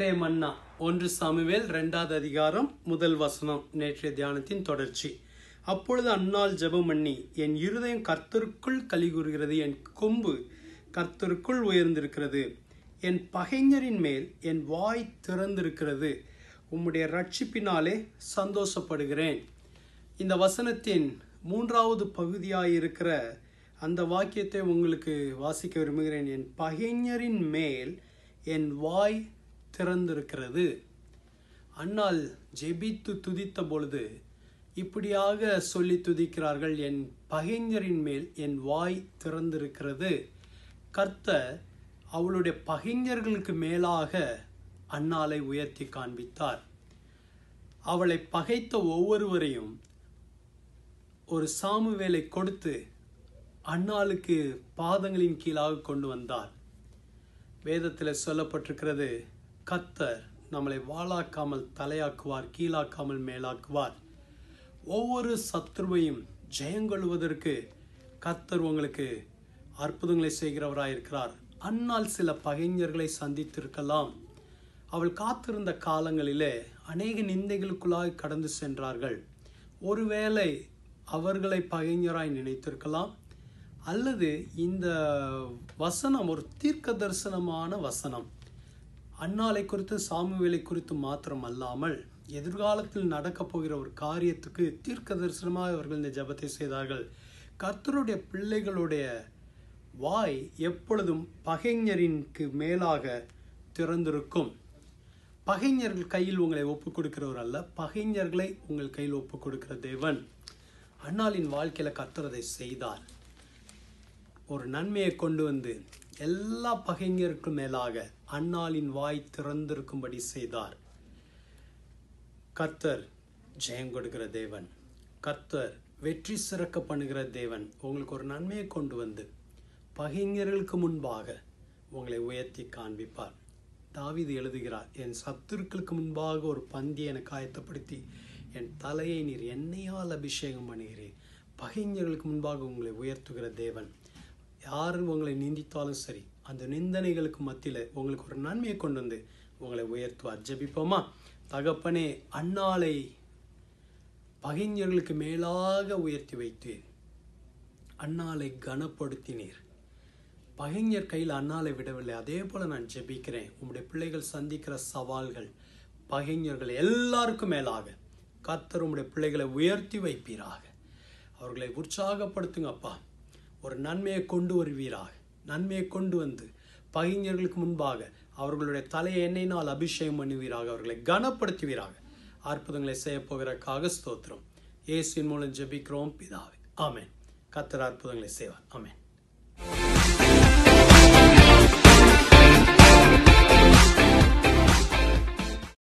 ஒன்றே மன்னா ஒன்று சமுவேல் ரெண்டாவது அதிகாரம் முதல் வசனம் நேற்றைய தியானத்தின் தொடர்ச்சி அப்பொழுது அந்நாள் ஜபமண்ணி என் இருதயம் கர்த்தருக்குள் கலிகூறுகிறது என் கொம்பு கர்த்தருக்குள் உயர்ந்திருக்கிறது என் பகைஞரின் மேல் என் வாய் திறந்திருக்கிறது உம்முடைய ரட்சிப்பினாலே சந்தோஷப்படுகிறேன் இந்த வசனத்தின் மூன்றாவது பகுதியாக இருக்கிற அந்த வாக்கியத்தை உங்களுக்கு வாசிக்க விரும்புகிறேன் என் பகைஞரின் மேல் என் வாய் திறந்திருக்கிறது அன்னால் ஜெபித்து துதித்த பொழுது இப்படியாக சொல்லி துதிக்கிறார்கள் என் பகைஞரின் மேல் என் வாய் திறந்திருக்கிறது கர்த்த அவளுடைய பகைஞர்களுக்கு மேலாக அன்னாலை உயர்த்தி காண்பித்தார் அவளை பகைத்த ஒவ்வொருவரையும் ஒரு சாமு வேலை கொடுத்து அன்னாளுக்கு பாதங்களின் கீழாக கொண்டு வந்தார் வேதத்தில் சொல்லப்பட்டிருக்கிறது கத்தர் நம்மளை வாழாக்காமல் தலையாக்குவார் கீழாக்காமல் மேலாக்குவார் ஒவ்வொரு சத்ருவையும் ஜெயங்கொள்வதற்கு கத்தர் உங்களுக்கு அற்புதங்களை செய்கிறவராயிருக்கிறார் அன்னால் சில பகைஞர்களை சந்தித்திருக்கலாம் அவள் காத்திருந்த காலங்களிலே அநேக நிந்தைகளுக்குள்ளாய் கடந்து சென்றார்கள் ஒருவேளை அவர்களை பகைஞராய் நினைத்திருக்கலாம் அல்லது இந்த வசனம் ஒரு தீர்க்க தரிசனமான வசனம் அண்ணாலை குறித்து சாமுவேலை குறித்து மாத்திரம் அல்லாமல் எதிர்காலத்தில் நடக்கப் போகிற ஒரு காரியத்துக்கு தீர்க்க தரிசனமாக அவர்கள் இந்த ஜபத்தை செய்தார்கள் கர்த்தருடைய பிள்ளைகளுடைய வாய் எப்பொழுதும் பகைஞரின்க்கு மேலாக திறந்திருக்கும் பகைஞர்கள் கையில் உங்களை ஒப்பு கொடுக்கிறவர் அல்ல பகைஞர்களை உங்கள் கையில் ஒப்பு கொடுக்கிற தேவன் அண்ணாலின் வாழ்க்கையில் கத்துறதை செய்தார் ஒரு நன்மையை கொண்டு வந்து எல்லா பகைஞருக்கும் மேலாக அன்னாளின் வாய் திறந்திருக்கும்படி செய்தார் கத்தர் ஜெயம் கொடுக்கிற தேவன் கத்தர் வெற்றி சிறக்க பண்ணுகிற தேவன் உங்களுக்கு ஒரு நன்மையை கொண்டு வந்து பகைஞர்களுக்கு முன்பாக உங்களை உயர்த்தி காண்பிப்பார் தாவிது எழுதுகிறார் என் சத்துருக்களுக்கு முன்பாக ஒரு பந்தியை எனக்கு ஆயத்தப்படுத்தி என் தலையை நீர் என்னையால் அபிஷேகம் பண்ணுகிறேன் பகைஞர்களுக்கு முன்பாக உங்களை உயர்த்துகிற தேவன் யார் உங்களை நிந்தித்தாலும் சரி அந்த நிந்தனைகளுக்கு மத்தியில் உங்களுக்கு ஒரு நன்மையை கொண்டு வந்து உங்களை உயர்த்துவார் ஜபிப்போமா தகப்பனே அண்ணாலை பகைஞர்களுக்கு மேலாக உயர்த்தி வைத்தீர் அண்ணாலை கனப்படுத்தினீர் பகைஞர் கையில் அண்ணாலை விடவில்லை அதே போல் நான் ஜெபிக்கிறேன் உங்களுடைய பிள்ளைகள் சந்திக்கிற சவால்கள் பகைஞர்கள் எல்லாருக்கும் மேலாக கத்தர் உங்களுடைய பிள்ளைகளை உயர்த்தி வைப்பீராக அவர்களை உற்சாகப்படுத்துங்கப்பா ஒரு நன்மையை கொண்டு வருவீராக நன்மையை கொண்டு வந்து பகிஞர்களுக்கு முன்பாக அவர்களுடைய தலையை எண்ணெயினால் அபிஷேகம் பண்ணுவீராக அவர்களை கனப்படுத்துவீராக அற்புதங்களை செய்யப்போகிற காகஸ்தோத்திரம் இயேசுவின் மூலம் ஜெபிக்கிறோம் பிதாவே ஆமேன் கத்தர் அற்புதங்களை செய்வார் ஆமேன்